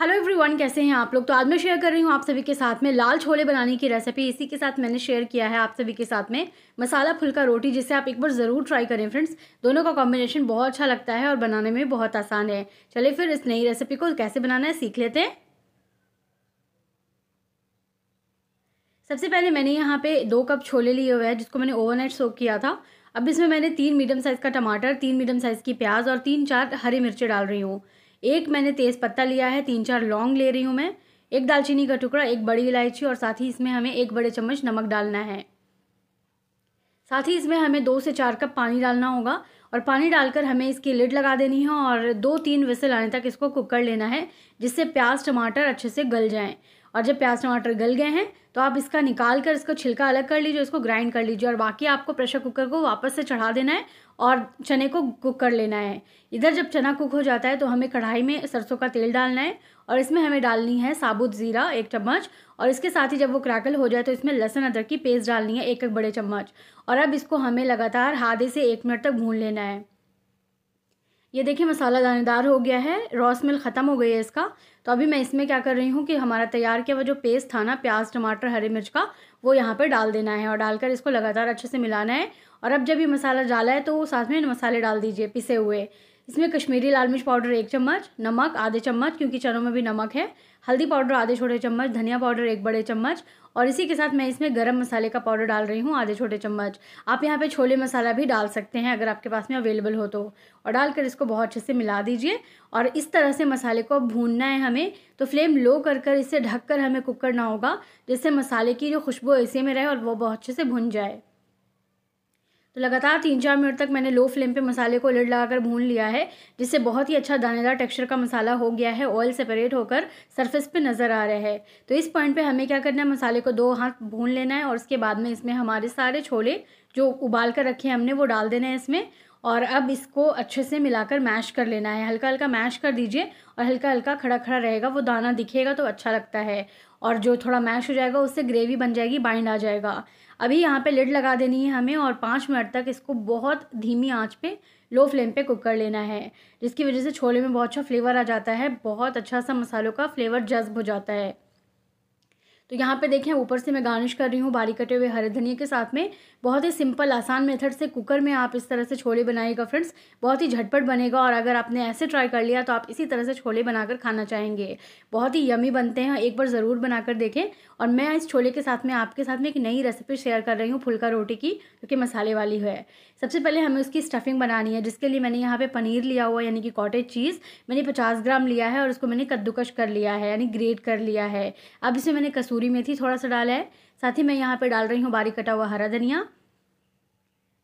hello everyone कैसे हैं आप लोग तो आज मैं शेयर कर रही हूँ आप सभी के साथ में लाल छोले बनाने की रेसिपी इसी के साथ मैंने शेयर किया है आप सभी के साथ में मसाला फुल्का रोटी जिसे आप एक बार ज़रूर ट्राई करें फ्रेंड्स दोनों का कॉम्बिनेशन बहुत अच्छा लगता है और बनाने में बहुत आसान है चलिए फिर इस नई रेसिपी को कैसे बनाना है सीख लेते हैं सबसे पहले मैंने यहाँ पे दो कप छोले लिए हुए हैं जिसको मैंने ओवरनाइट सोक किया था अब इसमें मैंने तीन मीडियम साइज़ का टमाटर तीन मीडियम साइज़ की प्याज और तीन चार हरी मिर्चें डाल रही हूँ एक मैंने तेज पत्ता लिया है तीन चार लौंग ले रही हूँ मैं एक दालचीनी का टुकड़ा एक बड़ी इलायची और साथ ही इसमें हमें एक बड़े चम्मच नमक डालना है साथ ही इसमें हमें दो से चार कप पानी डालना होगा और पानी डालकर हमें इसकी लिड लगा देनी है और दो तीन विसल आने तक इसको कुक कर लेना है जिससे प्याज टमाटर अच्छे से गल जाएं और जब प्याज टमाटर गल गए हैं तो आप इसका निकाल कर इसको छिलका अलग कर लीजिए इसको ग्राइंड कर लीजिए और बाकी आपको प्रेशर कुकर को वापस से चढ़ा देना है और चने को कुक कर लेना है इधर जब चना कुक हो जाता है तो हमें कढ़ाई में सरसों का तेल डालना है और इसमें हमें डालनी है साबुत ज़ीरा एक चम्मच और इसके साथ ही जब वो क्रैकल हो जाए तो इसमें लहसुन अदरक की पेस्ट डालनी है एक एक बड़े चम्मच और अब इसको हमें लगातार हाथे से एक मिनट तक भून लेना है ये देखिए मसाला दानेदार हो गया है रॉस मिल ख़त्म हो गई है इसका तो अभी मैं इसमें क्या कर रही हूँ कि हमारा तैयार किया हुआ जो पेस्ट था ना प्याज टमाटर हरी मिर्च का वो यहाँ पर डाल देना है और डालकर इसको लगातार अच्छे से मिलाना है और अब जब ये मसाला डाला है तो साथ में मसाले डाल दीजिए पिसे हुए इसमें कश्मीरी लाल मिर्च पाउडर एक चम्मच नमक आधे चम्मच क्योंकि चनों में भी नमक है हल्दी पाउडर आधे छोटे चम्मच धनिया पाउडर एक बड़े चम्मच और इसी के साथ मैं इसमें गरम मसाले का पाउडर डाल रही हूँ आधे छोटे चम्मच आप यहाँ पे छोले मसाला भी डाल सकते हैं अगर आपके पास में अवेलेबल हो तो और डालकर इसको बहुत अच्छे से मिला दीजिए और इस तरह से मसाले को भूनना है हमें तो फ्लेम लो कर कर इसे कर हमें कुक करना होगा जिससे मसाले की जो खुशबू ऐसे में रहे और वो बहुत अच्छे से भुन जाए तो लगातार तीन चार मिनट तक मैंने लो फ्लेम पे मसाले को लिड लगाकर भून लिया है जिससे बहुत ही अच्छा दानेदार टेक्सचर का मसाला हो गया है ऑयल सेपरेट होकर सरफेस पे नज़र आ रहा है तो इस पॉइंट पे हमें क्या करना है मसाले को दो हाथ भून लेना है और उसके बाद में इसमें हमारे सारे छोले जो उबाल कर रखे हैं हमने वो डाल देना है इसमें और अब इसको अच्छे से मिलाकर मैश कर लेना है हल्का हल्का मैश कर दीजिए और हल्का हल्का खड़ा खड़ा रहेगा वो दाना दिखेगा तो अच्छा लगता है और जो थोड़ा मैश हो जाएगा उससे ग्रेवी बन जाएगी बाइंड आ जाएगा अभी यहाँ पे लिड लगा देनी है हमें और पाँच मिनट तक इसको बहुत धीमी आंच पे लो फ्लेम पे कुक कर लेना है जिसकी वजह से छोले में बहुत अच्छा फ्लेवर आ जाता है बहुत अच्छा सा मसालों का फ्लेवर जज्ब हो जाता है तो यहाँ पे देखें ऊपर से मैं गार्निश कर रही हूँ बारीक कटे हुए हरे धनिया के साथ में बहुत ही सिंपल आसान मेथड से कुकर में आप इस तरह से छोले बनाएगा फ्रेंड्स बहुत ही झटपट बनेगा और अगर आपने ऐसे ट्राई कर लिया तो आप इसी तरह से छोले बनाकर खाना चाहेंगे बहुत ही यमी बनते हैं एक बार ज़रूर बनाकर देखें और मैं इस छोले के साथ में आपके साथ में एक नई रेसिपी शेयर कर रही हूँ फुल्का रोटी की क्योंकि मसाले वाली है सबसे पहले हमें उसकी स्टफिंग बनानी है जिसके लिए मैंने यहाँ पर पनीर लिया हुआ यानी कि कॉटेज चीज़ मैंने पचास ग्राम लिया है और उसको मैंने कद्दूकश कर लिया है यानी ग्रेट कर लिया है अब इसे मैंने कसूर कसूरी मेथी थोड़ा सा डाला है साथ ही मैं यहाँ पे डाल रही हूँ बारीक कटा हुआ हरा धनिया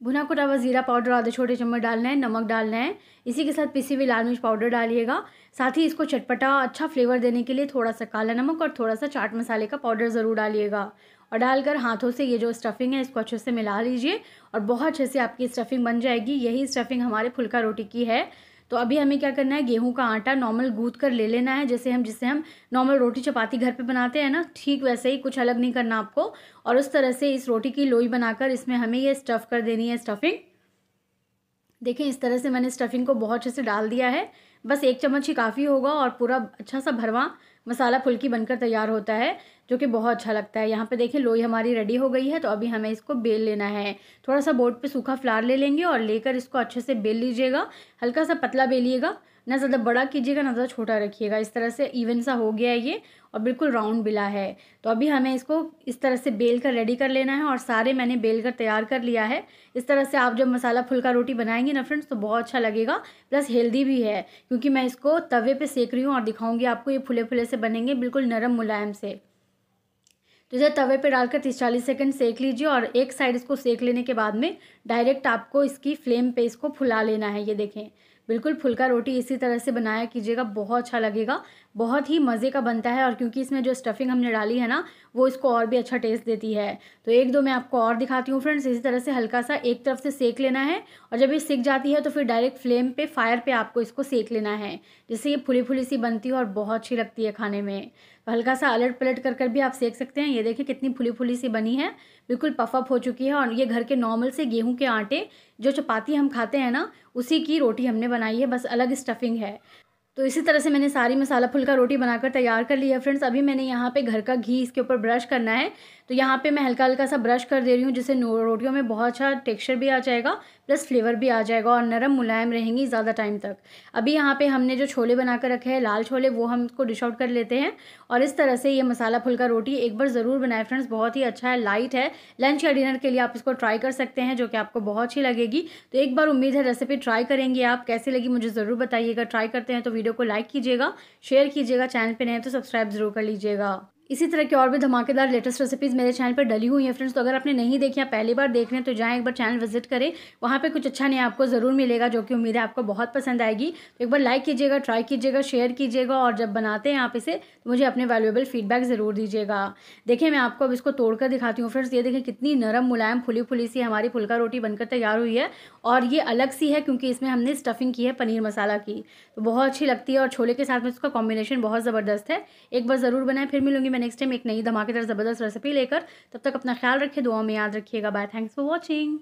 भुना कुटा हुआ ज़ीरा पाउडर आधे छोटे चम्मच डालना है नमक डालना है इसी के साथ पिसी हुई लाल मिर्च पाउडर डालिएगा साथ ही इसको चटपटा अच्छा फ्लेवर देने के लिए थोड़ा सा काला नमक और थोड़ा सा चाट मसाले का पाउडर ज़रूर डालिएगा और डालकर हाथों से ये जो स्टफिंग है इसको अच्छे से मिला लीजिए और बहुत अच्छे से आपकी स्टफिंग बन जाएगी यही स्टफिंग हमारे फुल्का रोटी की है तो अभी हमें क्या करना है गेहूँ का आटा नॉर्मल गूँथ कर ले लेना है जैसे हम जिससे हम नॉर्मल रोटी चपाती घर पे बनाते हैं ना ठीक वैसे ही कुछ अलग नहीं करना आपको और उस तरह से इस रोटी की लोई बनाकर इसमें हमें ये स्टफ़ कर देनी है स्टफिंग देखिए इस तरह से मैंने स्टफिंग को बहुत अच्छे से डाल दिया है बस एक चम्मच ही काफ़ी होगा और पूरा अच्छा सा भरवा मसाला फुल्की बनकर तैयार होता है जो कि बहुत अच्छा लगता है यहाँ पे देखिए लोई हमारी रेडी हो गई है तो अभी हमें इसको बेल लेना है थोड़ा सा बोर्ड पे सूखा फ्लार ले लेंगे और लेकर इसको अच्छे से बेल लीजिएगा हल्का सा पतला बेलिएगा ना ज़्यादा बड़ा कीजिएगा ना ज़्यादा छोटा रखिएगा इस तरह से इवन सा हो गया है ये और बिल्कुल राउंड बिला है तो अभी हमें इसको इस तरह से बेल कर रेडी कर लेना है और सारे मैंने बेल कर तैयार कर लिया है इस तरह से आप जब मसाला फुलका रोटी बनाएंगे ना फ्रेंड्स तो बहुत अच्छा लगेगा प्लस हेल्दी भी है क्योंकि मैं इसको तवे पर सेक रही हूँ और दिखाऊँगी आपको ये फुले फुले से बनेंगे बिल्कुल नरम मुलायम से तो इसे तवे पे डालकर तीस चालीस सेकेंड सेक लीजिए और एक साइड इसको सेक लेने के बाद में डायरेक्ट आपको इसकी फ्लेम पे इसको फुला लेना है ये देखें बिल्कुल फुल्का रोटी इसी तरह से बनाया कीजिएगा बहुत अच्छा लगेगा बहुत ही मज़े का बनता है और क्योंकि इसमें जो स्टफिंग हमने डाली है ना वो इसको और भी अच्छा टेस्ट देती है तो एक दो मैं आपको और दिखाती हूँ फ्रेंड्स इसी तरह से हल्का सा एक तरफ से सेक लेना है और जब ये सेक जाती है तो फिर डायरेक्ट फ्लेम पे फायर पे आपको इसको सेक लेना है जिससे ये फुली फुली सी बनती है और बहुत अच्छी लगती है खाने में तो हल्का सा अलट पलट कर कर भी आप सेक सकते हैं ये देखिए कितनी फुली फुली सी बनी है बिल्कुल पफअप हो चुकी है और ये घर के नॉर्मल से गेहूं के आटे जो चपाती हम खाते हैं ना उसी की रोटी हमने बनाई है बस अलग स्टफिंग है तो इसी तरह से मैंने सारी मसाला का रोटी बनाकर तैयार कर लिया फ्रेंड्स अभी मैंने यहाँ पे घर का घी इसके ऊपर ब्रश करना है तो यहाँ पे मैं हल्का हल्का सा ब्रश कर दे रही हूँ जिससे रोटियों में बहुत अच्छा टेक्सचर भी आ जाएगा प्लस फ्लेवर भी आ जाएगा और नरम मुलायम रहेंगी ज़्यादा टाइम तक अभी यहाँ पे हमने जो छोले बना कर रखे हैं लाल छोले वो हम इसको डिश आउट कर लेते हैं और इस तरह से ये मसाला फुल्का रोटी एक बार ज़रूर बनाए फ्रेंड्स बहुत ही अच्छा है लाइट है लंच या डिनर के लिए आप इसको ट्राई कर सकते हैं जो कि आपको बहुत अच्छी लगेगी तो एक बार उम्मीद है रेसिपी ट्राई करेंगे आप कैसे लगी मुझे ज़रूर बताइएगा ट्राई करते हैं तो वीडियो को लाइक कीजिएगा शेयर कीजिएगा चैनल पर नहीं तो सब्सक्राइब ज़रूर कर लीजिएगा इसी तरह की और भी धमाकेदार लेटेस्ट रेसिपीज़ मेरे चैनल पर डली हुई हैं फ्रेंड्स तो अगर आपने नहीं देखी या पहली बार देख रहे हैं तो जाएं एक बार चैनल विजिट करें वहाँ पर कुछ अच्छा नहीं आपको ज़रूर मिलेगा जो कि उम्मीद है आपको बहुत पसंद आएगी तो एक बार लाइक कीजिएगा ट्राई कीजिएगा शेयर कीजिएगा और जब बनाते हैं आप इसे तो मुझे अपने वैल्यूएबल फीडबैक ज़रूर दीजिएगा देखिए मैं आपको अब इसको तोड़कर दिखाती हूँ फ्रेंड्स ये देखें कितनी नरम मुलायम फुली फुली सी हमारी फुल्का रोटी बनकर तैयार हुई है और ये अलग सी है क्योंकि इसमें हमने स्टफिंग की है पनीर मसाला की तो बहुत अच्छी लगती है और छोले के साथ में इसका कॉम्बिनेशन बहुत ज़बरदस्त है एक बार ज़रूर बनाएं फिर मिलूंगी मैं नेक्स्ट टाइम एक नई धमाकेदार ज़बरदस्त रेसिपी लेकर तब तक अपना ख्याल रखिए दुआ में याद रखिएगा बाय थैंक्स फॉर वॉचिंग